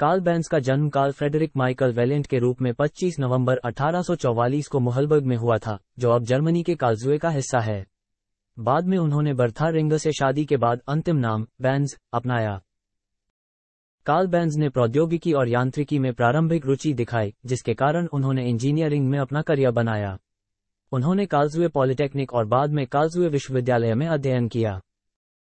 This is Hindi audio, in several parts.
कार्ल बैंस का जन्म कार्ल फ्रेडरिक माइकल वेलेंट के रूप में 25 नवंबर 1844 को मोहलबर्ग में हुआ था जो अब जर्मनी के कार्जुए का हिस्सा है बाद में उन्होंने बर्था रिंग से शादी के बाद अंतिम नाम बैंस अपनाया कार्ल बैंस ने प्रौद्योगिकी और यांत्रिकी में प्रारंभिक रुचि दिखाई जिसके कारण उन्होंने इंजीनियरिंग में अपना करियर बनाया उन्होंने कार्लजुए पॉलिटेक्निक और बाद में कार्लजुए विश्वविद्यालय में अध्ययन किया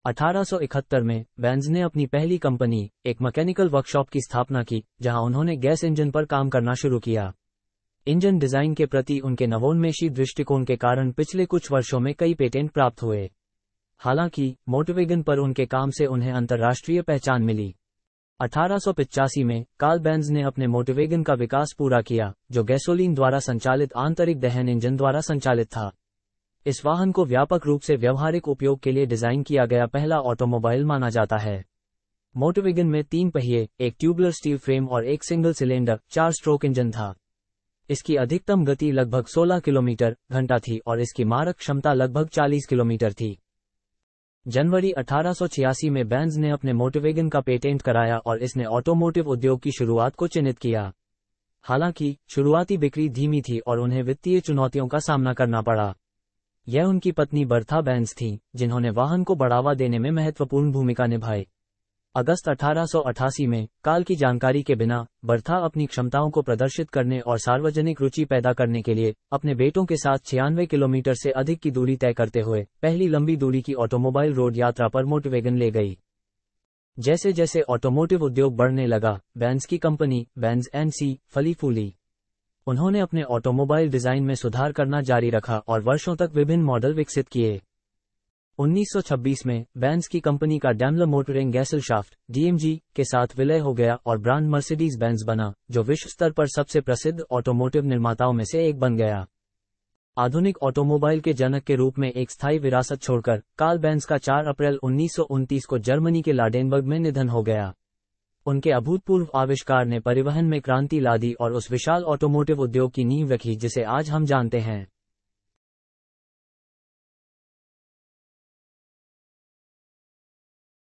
1871 में बैंस ने अपनी पहली कंपनी एक मैकेनिकल वर्कशॉप की स्थापना की जहां उन्होंने गैस इंजन पर काम करना शुरू किया इंजन डिजाइन के प्रति उनके नवोन्मेषी दृष्टिकोण के कारण पिछले कुछ वर्षों में कई पेटेंट प्राप्त हुए हालांकि मोटवेगन पर उनके काम से उन्हें अंतर्राष्ट्रीय पहचान मिली अठारह में कार्ल बैंस ने अपने मोटरवेगन का विकास पूरा किया जो गैसोलीन द्वारा संचालित आंतरिक दहन इंजन द्वारा संचालित था इस वाहन को व्यापक रूप से व्यवहारिक उपयोग के लिए डिजाइन किया गया पहला ऑटोमोबाइल माना जाता है मोटोविगन में तीन पहिए एक ट्यूबलर स्टील फ्रेम और एक सिंगल सिलेंडर चार स्ट्रोक इंजन था इसकी अधिकतम गति लगभग 16 किलोमीटर घंटा थी और इसकी मारक क्षमता लगभग 40 किलोमीटर थी जनवरी अठारह में बैंस ने अपने मोटोवेगन का पेटेंट कराया और इसने ऑटोमोटिव उद्योग की शुरुआत को चिन्हित किया हालांकि शुरुआती बिक्री धीमी थी और उन्हें वित्तीय चुनौतियों का सामना करना पड़ा यह उनकी पत्नी बर्था बैंस थी जिन्होंने वाहन को बढ़ावा देने में महत्वपूर्ण भूमिका निभाई अगस्त 1888 में काल की जानकारी के बिना बर्था अपनी क्षमताओं को प्रदर्शित करने और सार्वजनिक रुचि पैदा करने के लिए अपने बेटों के साथ छियानवे किलोमीटर से अधिक की दूरी तय करते हुए पहली लंबी दूरी की ऑटोमोबाइल रोड यात्रा पर मोटवेगन ले गई जैसे जैसे ऑटोमोटिव उद्योग बढ़ने लगा बैंस की कंपनी बैंस एंड सी फली फूली उन्होंने अपने ऑटोमोबाइल डिजाइन में सुधार करना जारी रखा और वर्षों तक विभिन्न मॉडल विकसित किए 1926 में बैंस की कंपनी का Daimler Motoren Gesellschaft DMG के साथ विलय हो गया और ब्रांड मर्सिडीज बैंस बना जो विश्व स्तर पर सबसे प्रसिद्ध ऑटोमोटिव निर्माताओं में से एक बन गया आधुनिक ऑटोमोबाइल के जनक के रूप में एक स्थायी विरासत छोड़कर कार्ल बैंस का 4 अप्रैल उन्नीस को जर्मनी के लाडेनबर्ग में निधन हो गया उनके अभूतपूर्व आविष्कार ने परिवहन में क्रांति ला दी और उस विशाल ऑटोमोटिव उद्योग की नींव रखी जिसे आज हम जानते हैं